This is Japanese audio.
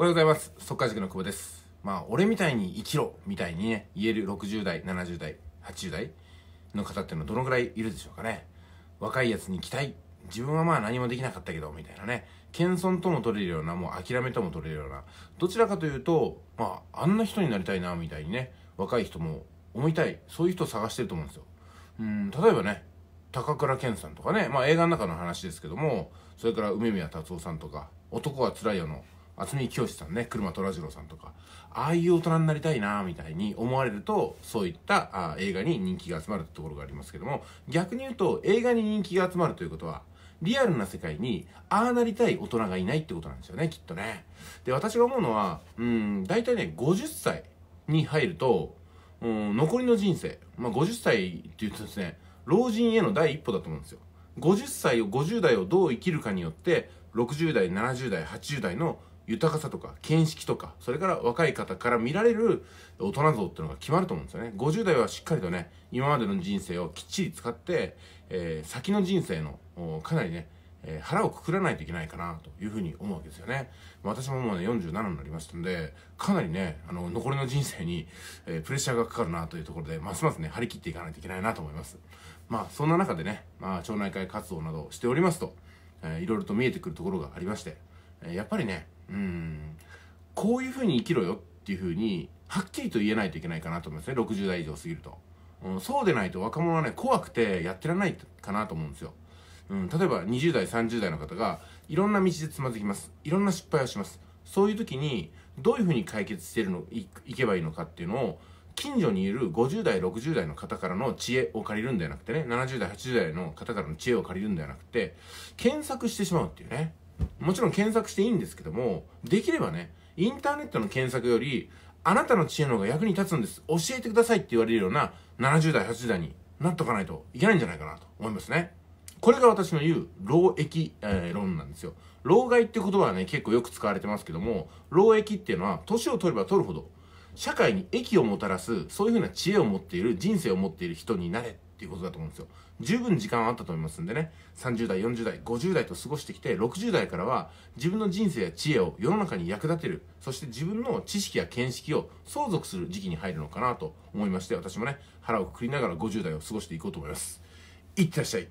おはようございます。速稼塾の久保です。まあ、俺みたいに生きろみたいにね、言える60代、70代、80代の方っていうのはどのくらいいるでしょうかね。若いやつに期待。自分はまあ何もできなかったけど、みたいなね。謙遜とも取れるような、もう諦めとも取れるような。どちらかというと、まあ、あんな人になりたいな、みたいにね、若い人も思いたい。そういう人を探してると思うんですよ。うん、例えばね、高倉健さんとかね、まあ映画の中の話ですけども、それから梅宮達夫さんとか、男は辛いよの渥美清さんね、車虎次郎さんとか、ああいう大人になりたいなみたいに思われると、そういったあ映画に人気が集まるってところがありますけども、逆に言うと、映画に人気が集まるということは、リアルな世界に、ああなりたい大人がいないってことなんですよね、きっとね。で、私が思うのは、うん、大体ね、50歳に入ると、うん、残りの人生、まあ、50歳って言うとですね、老人への第一歩だと思うんですよ。50歳を、50代をどう生きるかによって、60代、70代、80代の豊かさとか見識とかそれから若い方から見られる大人像っていうのが決まると思うんですよね50代はしっかりとね今までの人生をきっちり使って、えー、先の人生のかなりね、えー、腹をくくらないといけないかなというふうに思うわけですよね私ももうね47になりましたんでかなりねあの残りの人生に、えー、プレッシャーがかかるなというところでますますね張り切っていかないといけないなと思いますまあそんな中でね、まあ、町内会活動などしておりますと、えー、いろいろと見えてくるところがありまして、えやっぱりねうんこういうふうに生きろよっていうふうにはっきりと言えないといけないかなと思いますね60代以上過ぎると、うん、そうでないと若者はね怖くてやってられないかなと思うんですよ、うん、例えば20代30代の方がいろんな道でつまずきますいろんな失敗をしますそういう時にどういうふうに解決してるのいいけばいいのかっていうのを近所にいる50代60代の方からの知恵を借りるんではなくてね70代80代の方からの知恵を借りるんではなくて検索してしまうっていうねもちろん検索していいんですけども、できればね、インターネットの検索より、あなたの知恵の方が役に立つんです。教えてくださいって言われるような70代、80代になっとかないといけないんじゃないかなと思いますね。これが私の言う、老益、えー、論なんですよ。老害って言葉はね、結構よく使われてますけども、老益っていうのは、年を取れば取るほど、社会に益をもたらす、そういうふうな知恵を持っている、人生を持っている人になれっていうことだと思うんですよ。十分時間はあったと思いますんでね、30代、40代、50代と過ごしてきて、60代からは自分の人生や知恵を世の中に役立てる、そして自分の知識や見識を相続する時期に入るのかなと思いまして、私もね、腹をくくりながら50代を過ごしていこうと思います。いってらっしゃい。